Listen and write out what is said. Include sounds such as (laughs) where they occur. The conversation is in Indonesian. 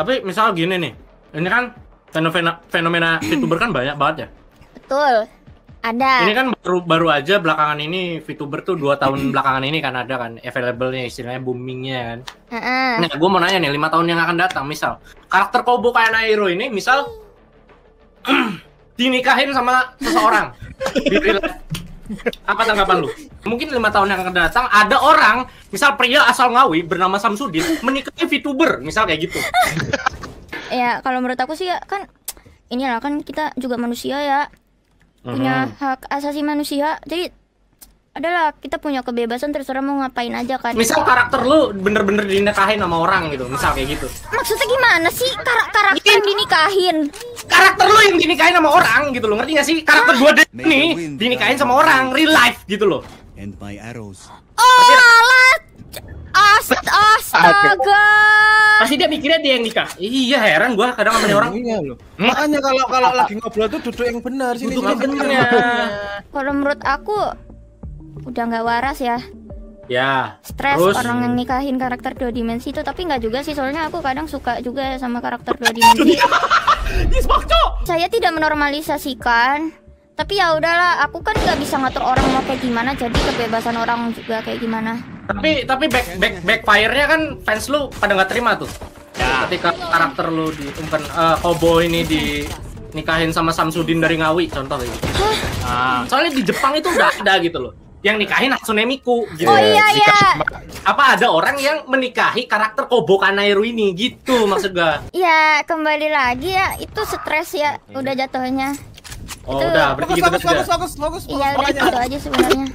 Tapi misal gini nih, ini kan fenomena fenomena (clears throat) VTuber kan banyak banget ya. Betul. Ada. Ini kan baru baru aja belakangan ini VTuber tuh dua tahun (clears throat) belakangan ini kan ada kan available-nya istilahnya boomingnya kan. Uh-uh. Nah, gue mau nanya nih lima tahun yang akan datang misal karakter Kobo kayak Nairo ini misal (clears throat) dinikahin sama seseorang. Apa tanggapan lu? Mungkin lima tahun yang akan datang ada orang, misal pria asal Ngawi bernama Samsudin menikahi VTuber, misal kayak gitu. (laughs) ya, kalau menurut aku sih ya kan lah kan kita juga manusia ya. Punya mm hak asasi manusia. Jadi adalah kita punya kebebasan terserah mau ngapain aja kan misal karakter lu bener-bener dinikahin sama orang gitu misal kayak gitu maksudnya gimana sih Kar karakter dinikahin karakter lo yang dinikahin sama orang gitu lo ngerti gak sih karakter gua deh nih dinikahin sama orang real life gitu lo. and my arrows oh alat Ast astaga pasti dia mikirnya dia yang nikah iya heran gua kadang sama orang iya lo hmm? makanya kalau kalau lagi ngobrol tuh duduk yang benar sih duduk yang benar kalau menurut aku udah nggak waras ya Ya. Stres orang yang nikahin karakter dua dimensi itu tapi nggak juga sih soalnya aku kadang suka juga sama karakter dua dimensi. (laughs) Saya tidak menormalisasikan. Tapi ya udahlah, aku kan nggak bisa ngatur orang mau kayak gimana, jadi kebebasan orang juga kayak gimana. Tapi tapi back back backfire-nya kan fans lu pada nggak terima tuh. Ya. Ketika karakter lu di umpan uh, eh, Hobo ini di nikahin sama Samsudin dari Ngawi contoh gitu. Nah, soalnya di Jepang itu udah ada gitu loh yang nikahin Hatsunemiku gitu. Oh iya iya. iya. Apa ada orang yang menikahi karakter Kobo Kanairu ini gitu (laughs) maksud gua. Iya, kembali lagi ya itu stres ya iya. udah jatuhnya. Oh itu... udah berarti bagus, gitu bagus, bagus, bagus, bagus, bagus, Iya, udah gitu aja sebenarnya. (laughs)